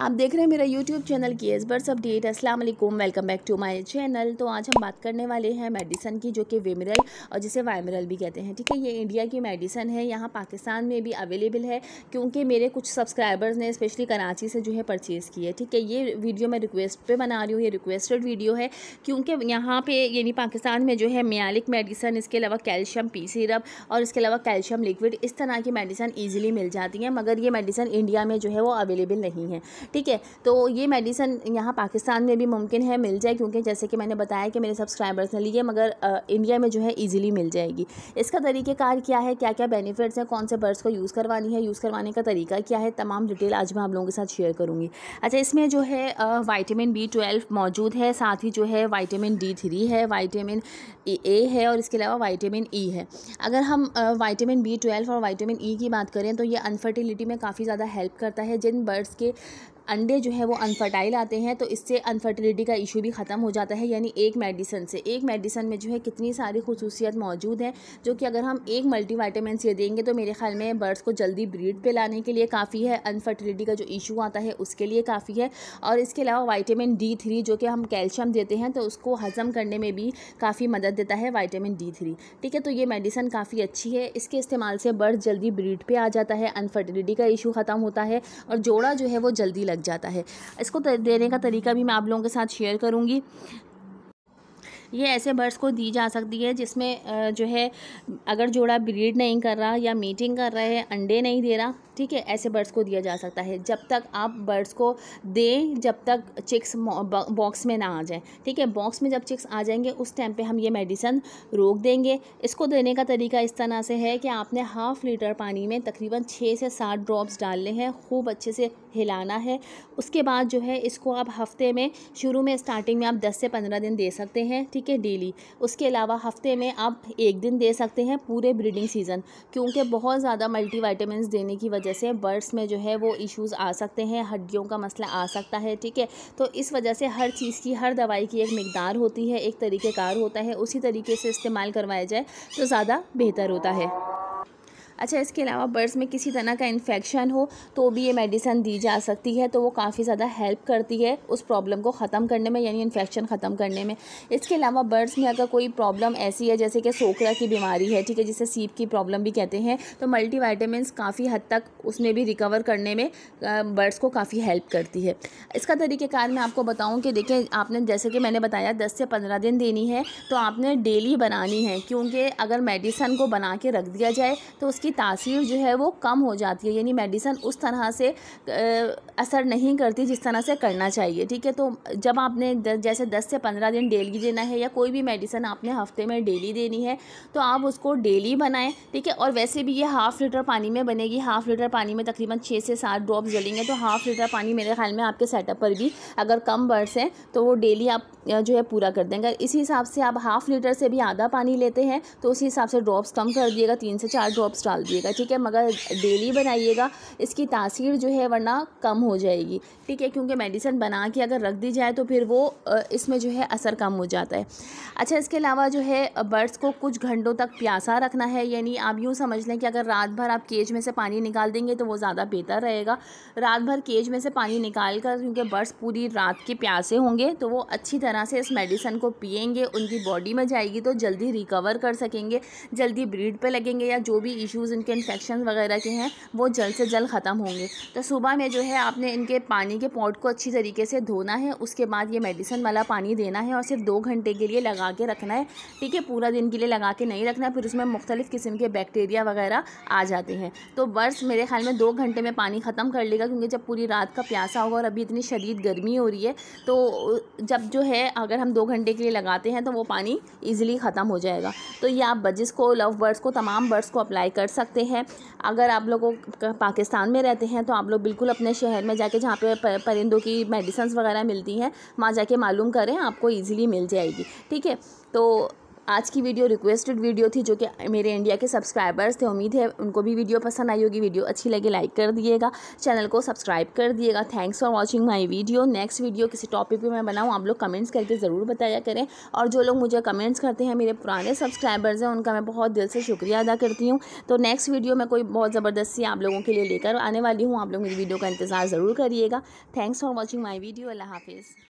आप देख रहे हैं मेरा यूट्यूब चैनल की एस बर्स अपडेट अस्सलाम वालेकुम welcome back to my channel तो आज हम बात करने वाले हैं मेडिसन की जो कि वेमरल और जिसे वायमरल भी कहते हैं ठीक है ये इंडिया की मेडिसन है यहाँ पाकिस्तान में भी अवेलेबल है क्योंकि मेरे कुछ सब्सक्राइबर्स ने स्पेशली कराची से जो है परचेज़ की है ठीक है ये वीडियो मैं रिक्वेस्ट पर बना रही हूँ ये रिक्वेस्टेड वीडियो है क्योंकि यहाँ पर यानी पाकिस्तान में जो है म्यालिक मेडिसन इसके अलावा कैल्शियम पी सिरप और इसके अलावा कैल्शियम लिक्विड इस तरह की मेडिसन ईजिली मिल जाती है मगर ये मेडिसन इंडिया में जो है वो अवेलेबल नहीं है ठीक है तो ये मेडिसन यहाँ पाकिस्तान में भी मुमकिन है मिल जाए क्योंकि जैसे कि मैंने बताया कि मेरे सब्सक्राइबर्स ने लिए मगर आ, इंडिया में जो है ईजिली मिल जाएगी इसका तरीक़ेकार क्या है क्या क्या बेनिफिट्स हैं कौन से बर्ड्स को यूज़ करवानी है यूज़ करवाने का तरीका क्या है तमाम डिटेल आज मैं आप लोगों के साथ शेयर करूँगी अच्छा इसमें जो है वाइटामिन बी ट्वेल्व मौजूद है साथ ही जो है वाइटामिन डी थ्री है वाइटामिन ए है और इसके अलावा वाइटामिन ई e है अगर हम वाइटामिन बी ट्वेल्व और वाइटामिन ई e की बात करें तो ये अनफर्टिलिटी में काफ़ी ज़्यादा हेल्प करता है जिन बर्ड्स के अंडे जो है वो अनफर्टाइल आते हैं तो इससे अनफर्टिलिटी का इशू भी ख़त्म हो जाता है यानी एक मेडिसन से एक मेडिसन में जो है कितनी सारी खसूसियत मौजूद है जो कि अगर हम एक मल्टीवाइटामिन से देंगे तो मेरे ख्याल में बर्ड्स को जल्दी ब्रीड पे लाने के लिए काफ़ी है अनफर्टिलिटी का जो इशू आता है उसके लिए काफ़ी है और इसके अलावा वाइटामिन डी थ्री जो कि हम कैल्शियम देते हैं तो उसको हज़म करने में भी काफ़ी मदद देता है वाइटामिन डी थ्री ठीक है तो ये मेडिसन काफ़ी अच्छी है इसके इस्तेमाल से बर्ड जल्दी ब्रीड पर आ जाता है अनफर्टिलिटी का इशू ख़त्म होता है और जोड़ा जो है वो जल्दी लग जाता है इसको देने का तरीका भी मैं आप लोगों के साथ शेयर करूँगी ये ऐसे बर्ड्स को दी जा सकती है जिसमें जो है अगर जोड़ा ब्रीड नहीं कर रहा या मीटिंग कर रहा है अंडे नहीं दे रहा ठीक है ऐसे बर्ड्स को दिया जा सकता है जब तक आप बर्ड्स को दें जब तक चिक्स बॉक्स में ना आ जाए ठीक है बॉक्स में जब चिक्स आ जाएंगे उस टाइम पे हम ये मेडिसन रोक देंगे इसको देने का तरीका इस तरह से है कि आपने हाफ़ लीटर पानी में तकरीबन छः से सात ड्रॉप्स डालने हैं खूब अच्छे से हिलाना है उसके बाद जो है इसको आप हफ्ते में शुरू में स्टार्टिंग में आप दस से पंद्रह दिन दे सकते हैं ठीक है डेली उसके अलावा हफ्ते में आप एक दिन दे सकते हैं पूरे ब्रीडिंग सीज़न क्योंकि बहुत ज़्यादा मल्टीवाइटामस देने की वजह से बर्ड्स में जो है वो इश्यूज़ आ सकते हैं हड्डियों का मसला आ सकता है ठीक है तो इस वजह से हर चीज़ की हर दवाई की एक मकदार होती है एक तरीक़ेकार होता है उसी तरीके से इस्तेमाल करवाया जाए तो ज़्यादा बेहतर होता है अच्छा इसके अलावा बर्ड्स में किसी तरह का इन्फेक्शन हो तो भी ये मेडिसन दी जा सकती है तो वो काफ़ी ज़्यादा हेल्प करती है उस प्रॉब्लम को ख़त्म करने में यानी इन्फेक्शन ख़त्म करने में इसके अलावा बर्ड्स में अगर कोई प्रॉब्लम ऐसी है जैसे कि सोकरा की बीमारी है ठीक है जिसे सीप की प्रॉब्लम भी कहते हैं तो मल्टीवाइटामस काफ़ी हद तक उसमें भी रिकवर करने में बर्ड्स को काफ़ी हेल्प करती है इसका तरीक़ेकार मैं आपको बताऊँ कि देखें आपने जैसे कि मैंने बताया दस से पंद्रह दिन देनी है तो आपने डेली बनानी है क्योंकि अगर मेडिसन को बना के रख दिया जाए तो उसकी तासीर जो है वो कम हो जाती है यानी मेडिसन उस तरह से असर नहीं करती जिस तरह से करना चाहिए ठीक है तो जब आपने जैसे दस से पंद्रह दिन डेली देना है या कोई भी मेडिसन आपने हफ्ते में डेली देनी है तो आप उसको डेली बनाएं ठीक है और वैसे भी ये हाफ़ लीटर पानी में बनेगी हाफ़ लीटर पानी में तकरीबन छः से सात ड्रॉप जलेंगे तो हाफ़ लीटर पानी मेरे ख्याल में आपके सेटअप पर भी अगर कम बर्स हैं तो वो डेली आप जो है पूरा कर देंगे इसी हिसाब से आप हाफ़ लीटर से भी आधा पानी लेते हैं तो उसी हिसाब से ड्रॉप्स कम कर दिएगा तीन से चार ड्रॉप्स निकाल दिएगा ठीक है मगर डेली बनाइएगा इसकी तासीर जो है वरना कम हो जाएगी ठीक है क्योंकि मेडिसिन बना के अगर रख दी जाए तो फिर वो इसमें जो है असर कम हो जाता है अच्छा इसके अलावा जो है बर्ड्स को कुछ घंटों तक प्यासा रखना है यानी आप यूँ समझ लें कि अगर रात भर आप केज में से पानी निकाल देंगे तो वो ज़्यादा बेहतर रहेगा रात भर केज में से पानी निकाल कर क्योंकि बर्ड्स पूरी रात के प्यासे होंगे तो वो अच्छी तरह से इस मेडिसन को पियेंगे उनकी बॉडी में जाएगी तो जल्दी रिकवर कर सकेंगे जल्दी ब्रीड पर लगेंगे या जो भी इशू इश्यूज़ इनके इन्फेक्शन वगैरह के हैं वो जल्द से जल्द ख़त्म होंगे तो सुबह में जो है आपने इनके पानी के पॉट को अच्छी तरीके से धोना है उसके बाद ये मेडिसिन वाला पानी देना है और सिर्फ दो घंटे के लिए लगा के रखना है ठीक है पूरा दिन के लिए लगा के नहीं रखना फिर उसमें मुख्तलिफ़ किस्म के बैक्टीरिया वगैरह आ जाते हैं तो बर्स मेरे ख्याल में दो घंटे में पानी ख़त्म कर लेगा क्योंकि जब पूरी रात का प्यासा होगा और अभी इतनी शदीद गर्मी हो रही है तो जब जो है अगर हम दो घंटे के लिए लगाते हैं तो वो पानी ईज़िली ख़त्म हो जाएगा तो ये आप बजिस को लव बर्ड्स को तमाम बर्ड्स को अप्लाई कर सकते हैं अगर आप लोगों पाकिस्तान में रहते हैं तो आप लोग बिल्कुल अपने शहर में जाके जहाँ पे परिंदों की मेडिसन्स वगैरह मिलती हैं वहाँ जाके मालूम करें आपको ईजिली मिल जाएगी ठीक है तो आज की वीडियो रिक्वेस्टेड वीडियो थी जो कि मेरे इंडिया के सब्सक्राइबर्स थे उम्मीद है उनको भी वीडियो पसंद आई होगी वीडियो अच्छी लगे लाइक कर दिएगा चैनल को सब्सक्राइब कर दिएगा thanks for watching my video next video किसी टॉपिक पे मैं बनाऊँ आप लोग कमेंट्स करके ज़रूर बताया करें और जो लोग मुझे कमेंट्स करते हैं मेरे पुराने सब्सक्राइबर्स हैं उनका मैं बहुत दिल से शुक्रिया अदा करती हूँ तो नेक्स्ट वीडियो मैं कोई बहुत ज़बरदस्ती आप लोगों के लिए लेकर आने वाली हूँ आप लोग मेरी वीडियो का इंतज़ार ज़रूर करिएगा thanks for watching my video अल्लाह हाफिज़